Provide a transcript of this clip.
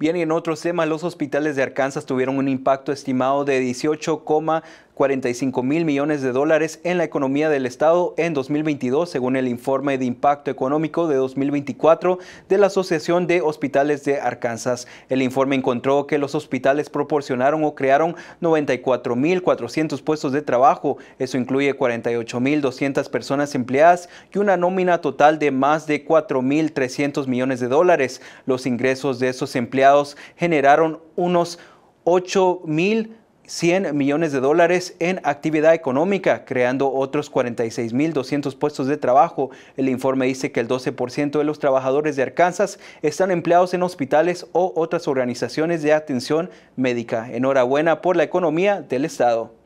Bien, y en otros temas, los hospitales de Arkansas tuvieron un impacto estimado de 18, 45 mil millones de dólares en la economía del Estado en 2022, según el informe de impacto económico de 2024 de la Asociación de Hospitales de Arkansas. El informe encontró que los hospitales proporcionaron o crearon 94 mil 400 puestos de trabajo. Eso incluye 48 mil 200 personas empleadas y una nómina total de más de $4,300 mil 300 millones de dólares. Los ingresos de esos empleados generaron unos 8 mil 100 millones de dólares en actividad económica, creando otros 46.200 puestos de trabajo. El informe dice que el 12% de los trabajadores de Arkansas están empleados en hospitales o otras organizaciones de atención médica. Enhorabuena por la economía del Estado.